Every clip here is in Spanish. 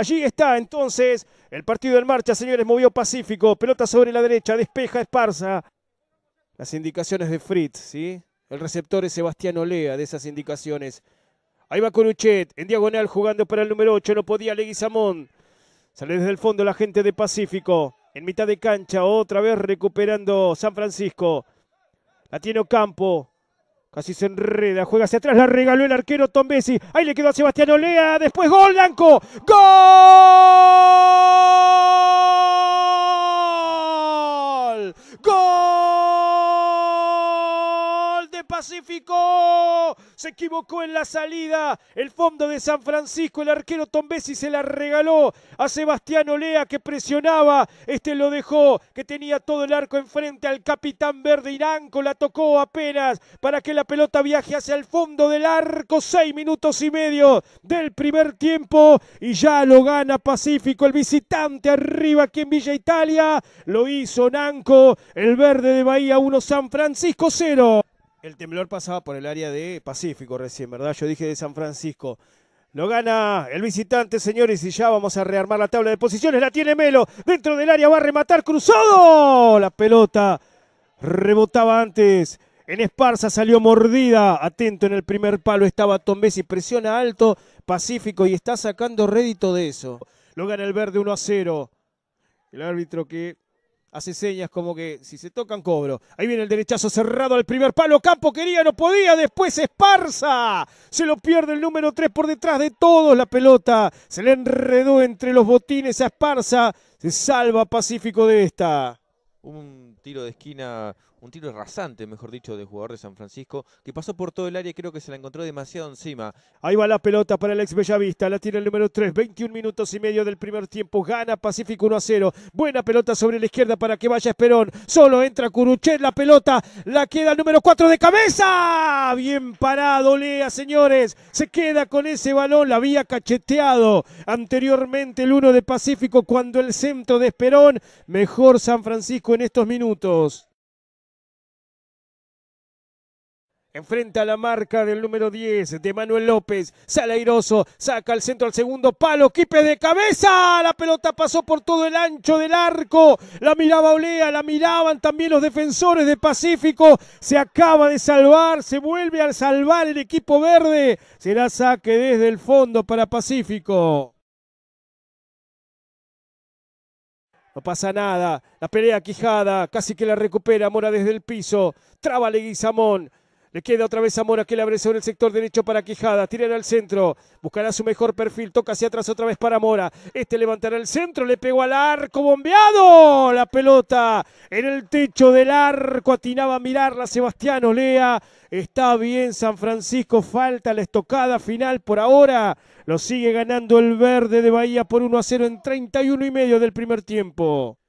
Allí está entonces el partido en marcha, señores. Movió Pacífico, pelota sobre la derecha, despeja Esparza. Las indicaciones de Fritz, ¿sí? El receptor es Sebastián Olea de esas indicaciones. Ahí va Coruchet, en diagonal jugando para el número 8, no podía Leguizamón. Sale desde el fondo la gente de Pacífico. En mitad de cancha, otra vez recuperando San Francisco. La tiene Ocampo. Casi se enreda, juega hacia atrás, la regaló el arquero Tom Bessi. Ahí le quedó a Sebastián Olea. Después gol blanco. ¡Gol! ¡Gol de Pacífico! se equivocó en la salida, el fondo de San Francisco, el arquero Tombesi se la regaló a Sebastián Olea que presionaba, este lo dejó, que tenía todo el arco enfrente al capitán verde Nanco la tocó apenas para que la pelota viaje hacia el fondo del arco, seis minutos y medio del primer tiempo y ya lo gana Pacífico, el visitante arriba aquí en Villa Italia, lo hizo Nanco, el verde de Bahía 1, San Francisco 0. El temblor pasaba por el área de Pacífico recién, ¿verdad? Yo dije de San Francisco. Lo gana el visitante, señores, y ya vamos a rearmar la tabla de posiciones. La tiene Melo. Dentro del área va a rematar Cruzado. La pelota rebotaba antes. En Esparza salió mordida. Atento en el primer palo estaba Tom Tombesi. Presiona alto Pacífico y está sacando rédito de eso. Lo gana el verde 1 a 0. El árbitro que hace señas como que si se tocan cobro. Ahí viene el derechazo cerrado al primer palo. Campo quería, no podía. Después Esparza. Se lo pierde el número 3 por detrás de todos. La pelota se le enredó entre los botines a Esparza. Se salva Pacífico de esta. Un tiro de esquina, un tiro rasante, mejor dicho, del jugador de San Francisco, que pasó por todo el área y creo que se la encontró demasiado encima. Ahí va la pelota para el ex Bellavista, la tiene el número 3, 21 minutos y medio del primer tiempo, gana Pacífico 1 a 0, buena pelota sobre la izquierda para que vaya Esperón, solo entra Curuchet, la pelota la queda el número 4 de cabeza, bien parado Lea, señores, se queda con ese balón, la había cacheteado anteriormente el 1 de Pacífico cuando el centro de Esperón, mejor San Francisco en estos minutos. Enfrenta a la marca del número 10 de Manuel López. Sale airoso, saca el centro al segundo palo. Quipe de cabeza. La pelota pasó por todo el ancho del arco. La miraba Olea, la miraban también los defensores de Pacífico. Se acaba de salvar, se vuelve a salvar el equipo verde. Se la saque desde el fondo para Pacífico. No pasa nada. La pelea Quijada. Casi que la recupera Mora desde el piso. Traba Leguizamón. Le queda otra vez a Mora que le abre sobre el sector derecho para Quijada. Tiran al centro. Buscará su mejor perfil. Toca hacia atrás otra vez para Mora. Este levantará el centro. Le pegó al arco bombeado. La pelota en el techo del arco. Atinaba a mirarla Sebastián Olea. Está bien San Francisco. Falta la estocada final por ahora. Lo sigue ganando el verde de Bahía por 1 a 0 en 31 y medio del primer tiempo.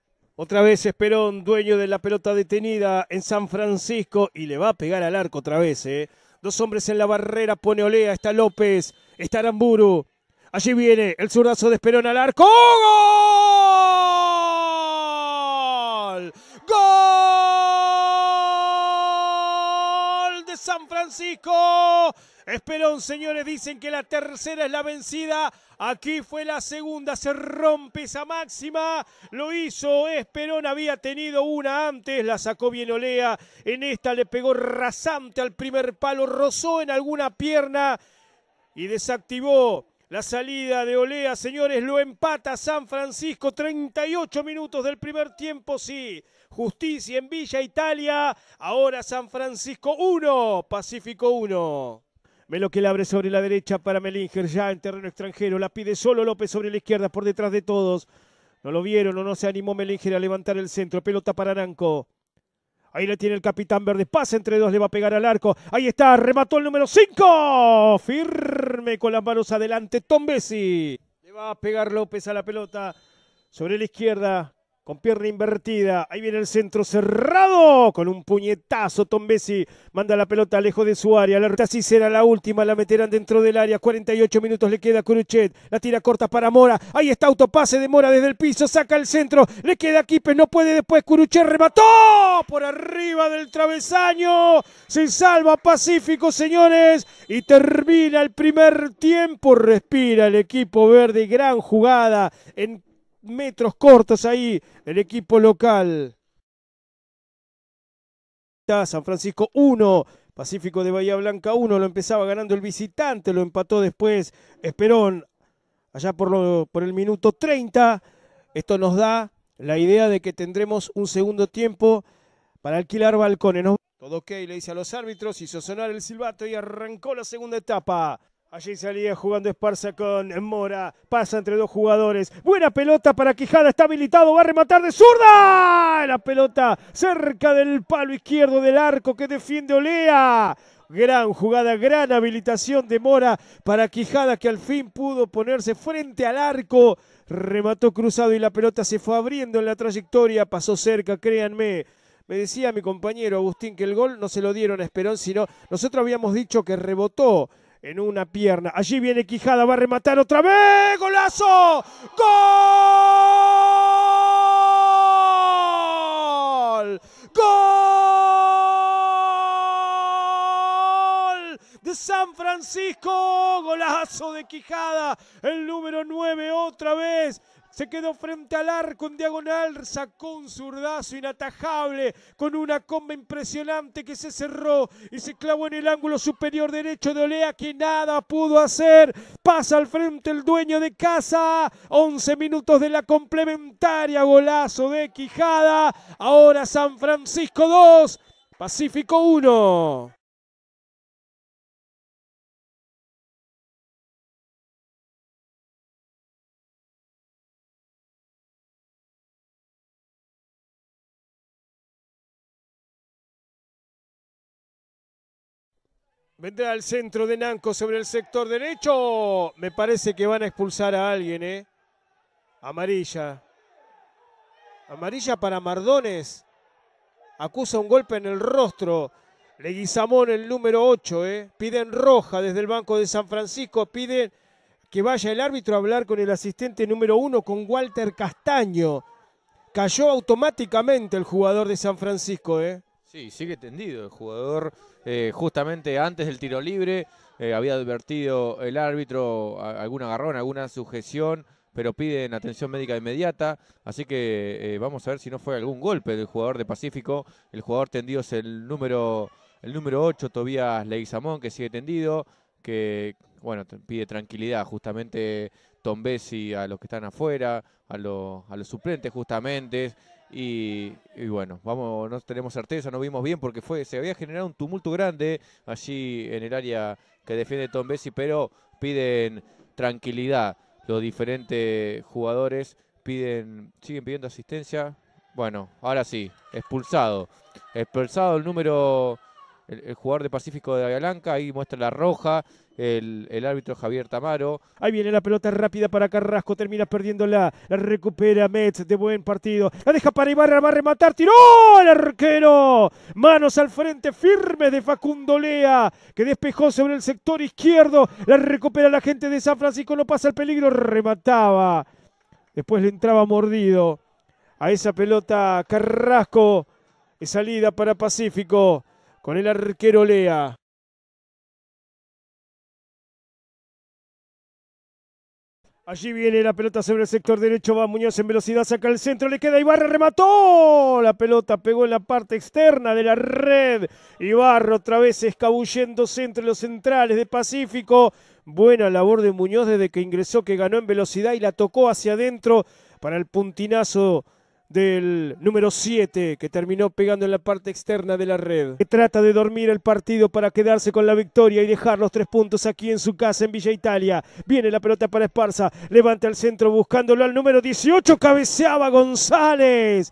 Otra vez Esperón, dueño de la pelota detenida en San Francisco y le va a pegar al arco otra vez. Eh. Dos hombres en la barrera, pone Olea, está López, está Aramburu. Allí viene el zurdazo de Esperón al arco. ¡Gol! ¡Gol! de San Francisco. Esperón, señores, dicen que la tercera es la vencida. Aquí fue la segunda, se rompe esa máxima. Lo hizo Esperón, había tenido una antes, la sacó bien Olea. En esta le pegó rasante al primer palo, rozó en alguna pierna y desactivó la salida de Olea, señores, lo empata San Francisco, 38 minutos del primer tiempo, sí. Justicia en Villa Italia, ahora San Francisco 1, Pacífico 1. Melo que la abre sobre la derecha para Melinger, ya en terreno extranjero. La pide solo López sobre la izquierda, por detrás de todos. No lo vieron o no se animó Melinger a levantar el centro. Pelota para Aranco. Ahí la tiene el capitán verde. Pasa entre dos, le va a pegar al arco. Ahí está, remató el número 5. Firme con las manos adelante, Tom Bessi. Le va a pegar López a la pelota. Sobre la izquierda, con pierna invertida. Ahí viene el centro cerrado con un puñetazo. Tombesi manda la pelota lejos de su área. La ruta será la última. La meterán dentro del área. 48 minutos le queda a Curuchet. La tira corta para Mora. Ahí está autopase de Mora desde el piso. Saca el centro. Le queda Kipes, No puede después. Curuchet remató por arriba del travesaño. Se salva Pacífico, señores. Y termina el primer tiempo. Respira el equipo verde. Gran jugada en metros cortos ahí el equipo local. San Francisco 1, Pacífico de Bahía Blanca 1, lo empezaba ganando el visitante, lo empató después Esperón allá por, lo, por el minuto 30. Esto nos da la idea de que tendremos un segundo tiempo para alquilar balcones. Todo ok, le dice a los árbitros, hizo sonar el silbato y arrancó la segunda etapa. Allí salía jugando Esparza con Mora. Pasa entre dos jugadores. Buena pelota para Quijada. Está habilitado. Va a rematar de zurda. La pelota cerca del palo izquierdo del arco que defiende Olea. Gran jugada, gran habilitación de Mora para Quijada que al fin pudo ponerse frente al arco. Remató cruzado y la pelota se fue abriendo en la trayectoria. Pasó cerca, créanme. Me decía mi compañero Agustín que el gol no se lo dieron a Esperón, sino nosotros habíamos dicho que rebotó en una pierna. Allí viene Quijada, va a rematar otra vez. ¡Golazo! ¡Gol! ¡Gol! De San Francisco, golazo de Quijada, el número 9 otra vez se quedó frente al arco en diagonal, sacó un zurdazo inatajable con una comba impresionante que se cerró y se clavó en el ángulo superior derecho de Olea que nada pudo hacer. Pasa al frente el dueño de casa. 11 minutos de la complementaria, golazo de Quijada. Ahora San Francisco 2, Pacífico 1. Vendrá al centro de Nanco sobre el sector derecho. Me parece que van a expulsar a alguien, ¿eh? Amarilla. Amarilla para Mardones. Acusa un golpe en el rostro. Leguizamón, el número 8, ¿eh? Piden roja desde el Banco de San Francisco. Piden que vaya el árbitro a hablar con el asistente número 1, con Walter Castaño. Cayó automáticamente el jugador de San Francisco, ¿eh? Sí, sigue tendido el jugador. Eh, justamente antes del tiro libre eh, había advertido el árbitro algún agarrón, alguna sujeción, pero piden atención médica inmediata. Así que eh, vamos a ver si no fue algún golpe del jugador de Pacífico. El jugador tendido es el número, el número 8, Tobías Leguizamón, que sigue tendido. Que, bueno, pide tranquilidad justamente Bessi a los que están afuera, a, los, a los suplentes justamente. Y, bueno, vamos, no tenemos certeza, no vimos bien porque fue, se había generado un tumulto grande allí en el área que defiende Tom Bessi, pero piden tranquilidad los diferentes jugadores, piden, siguen pidiendo asistencia. Bueno, ahora sí, expulsado. Expulsado el número, el, jugador de Pacífico de Galanca, ahí muestra la roja, el, árbitro Javier Tamaro. Ahí viene la pelota rápida para Carrasco, termina perdiéndola, la recupera Metz de buen partido, la deja para Ibarra, va a rematar, tiró al arquero, manos al frente firme de Facundo Lea, que despejó sobre el sector izquierdo, la recupera la gente de San Francisco, no pasa el peligro, remataba, después le entraba mordido a esa pelota Carrasco, es salida para Pacífico con el arquero Lea. Allí viene la pelota sobre el sector derecho, va Muñoz en velocidad, saca el centro, le queda Ibarra, remató. La pelota pegó en la parte externa de la red. Ibarra otra vez escabulléndose entre los centrales de Pacífico. Buena labor de Muñoz desde que ingresó, que ganó en velocidad y la tocó hacia adentro para el puntinazo del número 7 que terminó pegando en la parte externa de la red. Que trata de dormir el partido para quedarse con la victoria y dejar los tres puntos aquí en su casa en Villa Italia. Viene la pelota para Esparza, levanta al centro buscándolo al número 18, cabeceaba González.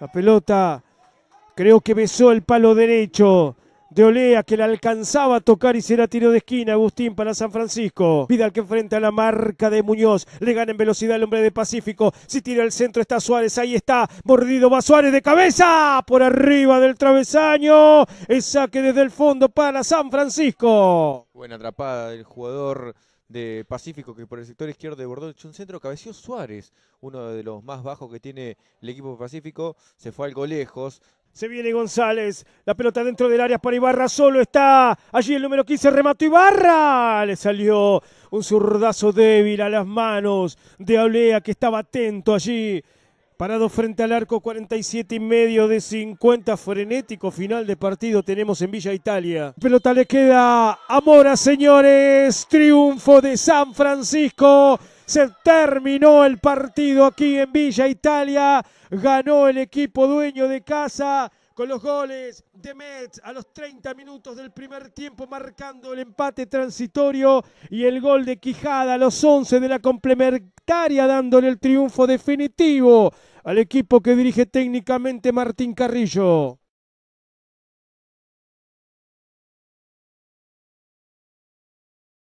La pelota creo que besó el palo derecho de Olea que le alcanzaba a tocar y será tiro de esquina. Agustín para San Francisco. Vidal que enfrenta a la marca de Muñoz. Le gana en velocidad el hombre de Pacífico. Si tira al centro está Suárez. Ahí está. Mordido va Suárez de cabeza. Por arriba del travesaño. El saque desde el fondo para San Francisco. Buena atrapada del jugador de Pacífico que por el sector izquierdo de Bordeaux echó un centro, cabeció Suárez, uno de los más bajos que tiene el equipo de Pacífico, se fue algo lejos, se viene González. La pelota dentro del área para Ibarra. Solo está allí el número 15. Remato Ibarra. Le salió un zurdazo débil a las manos de Olea que estaba atento allí. Parado frente al arco 47 y medio de 50. Frenético final de partido tenemos en Villa Italia. Pelota le queda a Mora, señores. Triunfo de San Francisco. Se terminó el partido aquí en Villa Italia. Ganó el equipo dueño de casa con los goles de Metz a los 30 minutos del primer tiempo marcando el empate transitorio y el gol de Quijada a los 11 de la complementaria dándole el triunfo definitivo al equipo que dirige técnicamente Martín Carrillo.